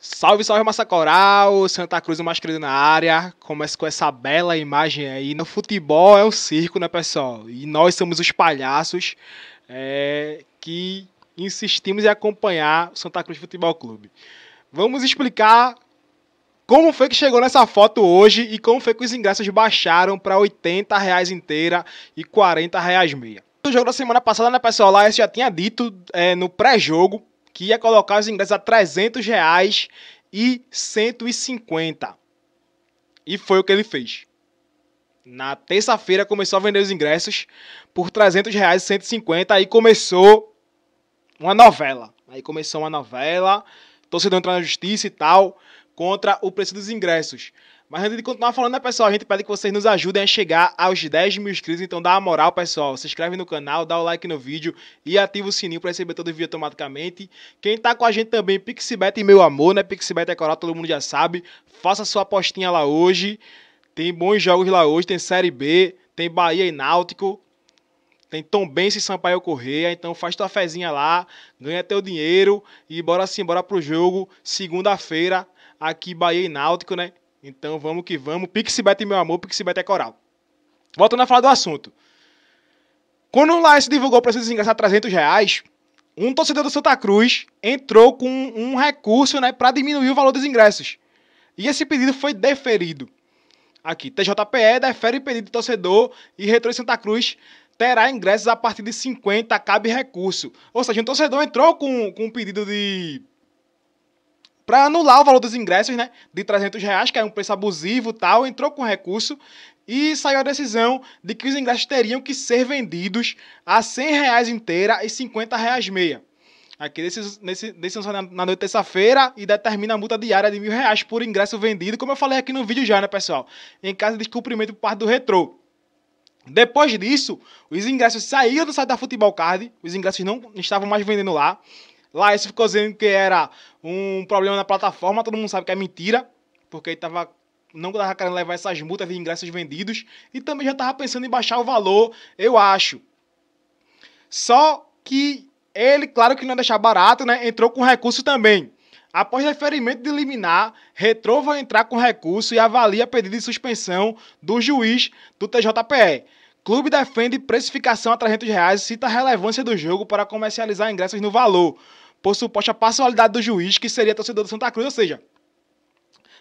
Salve, salve massa coral, Santa Cruz o mais querido na área. Começa com essa bela imagem aí. No futebol é um circo, né, pessoal? E nós somos os palhaços é, que insistimos em acompanhar o Santa Cruz Futebol Clube. Vamos explicar como foi que chegou nessa foto hoje e como foi que os ingressos baixaram para 80 reais inteira e 40 reais meia. No jogo da semana passada, né, pessoal? Lá eu já tinha dito é, no pré-jogo que ia colocar os ingressos a 300 reais e 150. E foi o que ele fez. Na terça-feira começou a vender os ingressos por 300 reais e 150. Aí começou uma novela. Aí começou uma novela, torcedor entrar na justiça e tal, contra o preço dos ingressos. Mas antes de continuar falando, né, pessoal, a gente pede que vocês nos ajudem a chegar aos 10 mil inscritos. Então dá uma moral, pessoal. Se inscreve no canal, dá o like no vídeo e ativa o sininho para receber todo o vídeo automaticamente. Quem tá com a gente também, Pixibet e meu amor, né? Pixibet é coral, todo mundo já sabe. Faça sua apostinha lá hoje. Tem bons jogos lá hoje, tem Série B, tem Bahia e Náutico. Tem Tombense e Sampaio Correia, então faz tua fezinha lá, ganha teu dinheiro e bora sim, bora pro jogo, segunda-feira, aqui Bahia e Náutico, né? Então vamos que vamos. se bate meu amor, se bate é coral. Voltando a falar do assunto. Quando o Laércio divulgou para esses ingressos a 300 reais, um torcedor do Santa Cruz entrou com um recurso né, para diminuir o valor dos ingressos. E esse pedido foi deferido. Aqui, TJPE defere pedido do torcedor e Retro Santa Cruz terá ingressos a partir de 50, cabe recurso. Ou seja, um torcedor entrou com, com um pedido de para anular o valor dos ingressos, né? De 300 reais, que é um preço abusivo tal, entrou com recurso e saiu a decisão de que os ingressos teriam que ser vendidos a 100 reais inteira e 50 reais meia. Aqui nesse, nesse, nesse na, na noite terça-feira e determina a multa diária de mil reais por ingresso vendido, como eu falei aqui no vídeo já, né, pessoal? Em caso de descumprimento por parte do retrô. Depois disso, os ingressos saíram do site da Futebol Card, os ingressos não estavam mais vendendo lá. Lá esse ficou dizendo que era um problema na plataforma, todo mundo sabe que é mentira, porque ele tava, não estava querendo levar essas multas de ingressos vendidos e também já estava pensando em baixar o valor, eu acho. Só que ele, claro que não ia deixar barato, né? Entrou com recurso também. Após referimento de liminar, Retro vai entrar com recurso e avalia pedido de suspensão do juiz do TJPE. Clube defende precificação a 300 reais e cita a relevância do jogo para comercializar ingressos no valor, por suposta parcialidade do juiz, que seria torcedor do Santa Cruz, ou seja,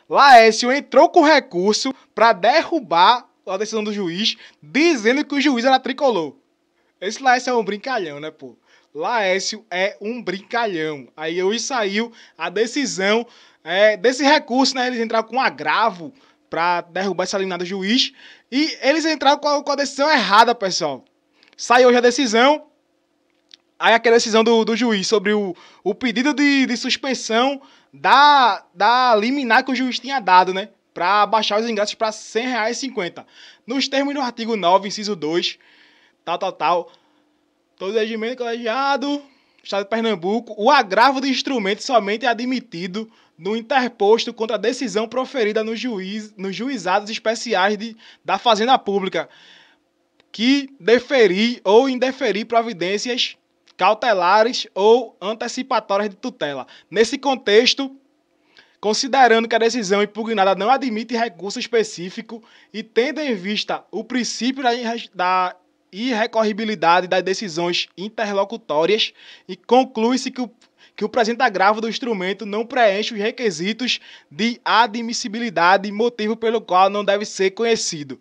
Laércio entrou com recurso para derrubar a decisão do juiz, dizendo que o juiz era tricolor. Esse Laércio é um brincalhão, né, pô? Laércio é um brincalhão. Aí hoje saiu a decisão é, desse recurso, né? Eles entraram com agravo para derrubar essa liminar do juiz. E eles entraram com a, com a, decisão errada, pessoal. Saiu hoje a decisão. Aí aquela decisão do, do juiz sobre o, o pedido de, de suspensão da, da liminar que o juiz tinha dado, né? Para baixar os ingressos para R$ 100,50. Nos termos do artigo 9, inciso 2, tal, tal, tal. Todo regimento colegiado, Estado de Pernambuco, o agravo de instrumento somente é admitido no interposto contra a decisão proferida no juiz, nos juizados especiais de, da Fazenda Pública, que deferir ou indeferir providências cautelares ou antecipatórias de tutela. Nesse contexto, considerando que a decisão impugnada não admite recurso específico e tendo em vista o princípio da, da irrecorribilidade das decisões interlocutórias, e conclui-se que o que o presente agravo do instrumento não preenche os requisitos de admissibilidade, motivo pelo qual não deve ser conhecido.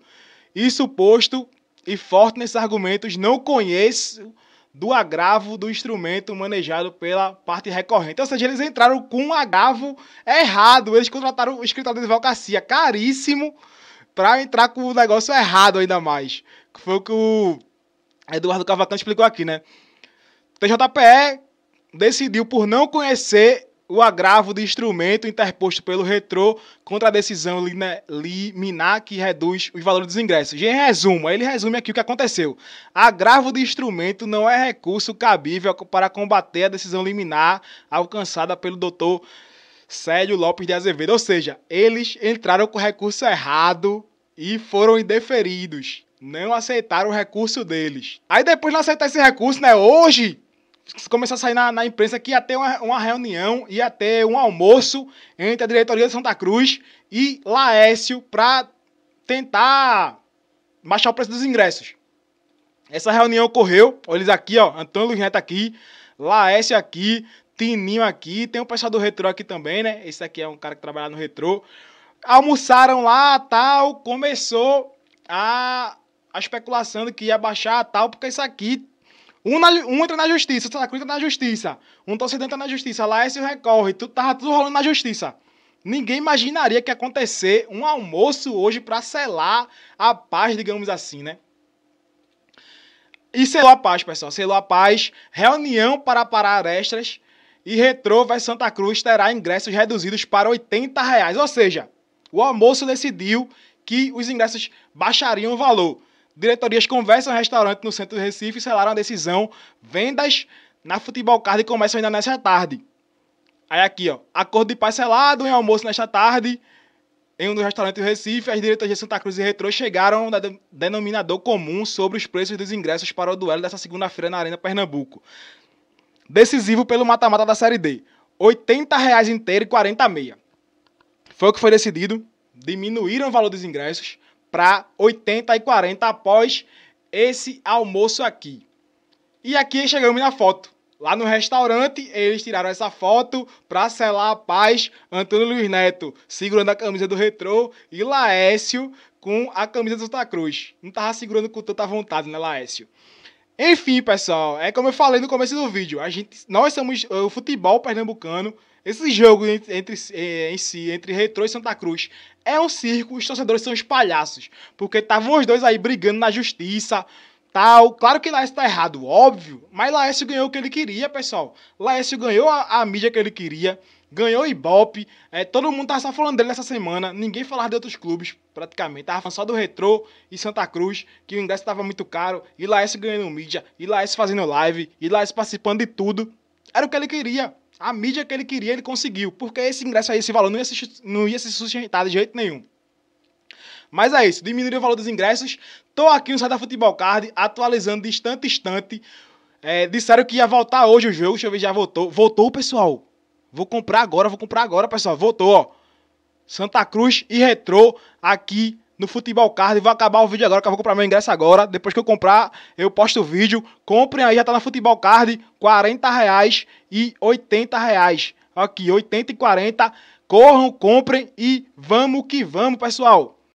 Isso posto e forte nesses argumentos, não conheço do agravo do instrumento manejado pela parte recorrente. Ou seja, eles entraram com um agravo errado. Eles contrataram o escritório de advocacia caríssimo para entrar com o negócio errado ainda mais. Foi o que o Eduardo Cavalcante explicou aqui, né? TJPE decidiu por não conhecer o agravo de instrumento interposto pelo Retrô contra a decisão liminar que reduz os valores dos ingressos. em resumo, ele resume aqui o que aconteceu. Agravo de instrumento não é recurso cabível para combater a decisão liminar alcançada pelo doutor Célio Lopes de Azevedo. Ou seja, eles entraram com o recurso errado e foram indeferidos. Não aceitaram o recurso deles. Aí depois não aceitar esse recurso, né? Hoje começou a sair na, na, imprensa que ia ter uma, uma, reunião, ia ter um almoço entre a diretoria de Santa Cruz e Laécio para tentar baixar o preço dos ingressos. Essa reunião ocorreu, olha eles aqui, ó, Antônio Luiz Neto aqui, Laécio aqui, Tininho aqui, tem o pessoal do Retrô aqui também, né? Esse aqui é um cara que trabalha no Retrô. Almoçaram lá, tal, começou a, a especulação de que ia baixar, tal, porque isso aqui um, na, um entra na justiça, o Santa Cruz entra na justiça. Um torcedor entra na justiça. Lá esse recorre. Tudo, tava tudo rolando na justiça. Ninguém imaginaria que ia acontecer um almoço hoje para selar a paz, digamos assim, né? E selou a paz, pessoal. Selou a paz. Reunião para parar extras. E retro vai Santa Cruz terá ingressos reduzidos para 80 reais. Ou seja, o almoço decidiu que os ingressos baixariam o valor. Diretorias conversam em restaurante no centro do Recife e selaram a decisão. Vendas na Futebol Card começam ainda nesta tarde. Aí aqui, ó. Acordo de parcelado em almoço nesta tarde. Em um dos restaurantes do Recife, as diretorias de Santa Cruz e Retrô chegaram ao denominador comum sobre os preços dos ingressos para o duelo dessa segunda-feira na Arena Pernambuco. Decisivo pelo mata-mata da Série D. R$ 80,00 inteiro e 40 meia. Foi o que foi decidido. Diminuíram o valor dos ingressos para 80 e 40 após esse almoço aqui. E aqui chegamos na foto. Lá no restaurante, eles tiraram essa foto para selar a paz. Antônio Luiz Neto segurando a camisa do Retrô e Laécio com a camisa do Santa Cruz. Não tava segurando com tanta vontade, né, Laécio? Enfim, pessoal, é como eu falei no começo do vídeo. A gente, nós somos eh, o futebol pernambucano esse jogo entre, entre, eh, em si, entre Retro e Santa Cruz, é um circo, os torcedores são os palhaços. Porque estavam os dois aí brigando na justiça, tal. Claro que Laércio tá errado, óbvio. Mas Laércio ganhou o que ele queria, pessoal. Laércio ganhou a, a mídia que ele queria ganhou Ibope. É, todo mundo tava só falando dele nessa semana. Ninguém falava de outros clubes, praticamente. Tava falando só do Retro e Santa Cruz, que o ingresso estava muito caro. E Laércio ganhando mídia, e Laércio fazendo live, e Laércio participando de tudo. Era o que ele queria a mídia que ele queria, ele conseguiu. Porque esse ingresso aí, esse valor, não ia se, não ia se sustentar de jeito nenhum. Mas é isso, diminuiu o valor dos ingressos. Tô aqui no site da Futebol Card, atualizando de instante em instante. É, disseram que ia voltar hoje o jogo, deixa eu ver, já voltou. Voltou, pessoal. Vou comprar agora, vou comprar agora, pessoal. Voltou, ó. Santa Cruz e Retrô aqui no Futebol Card. Vou acabar o vídeo agora, que eu vou comprar meu ingresso agora. Depois que eu comprar, eu posto o vídeo. Comprem aí, já tá na Futebol Card, 40 reais e 80 reais. Aqui, 80 e 40. Corram, comprem e vamos que vamos, pessoal.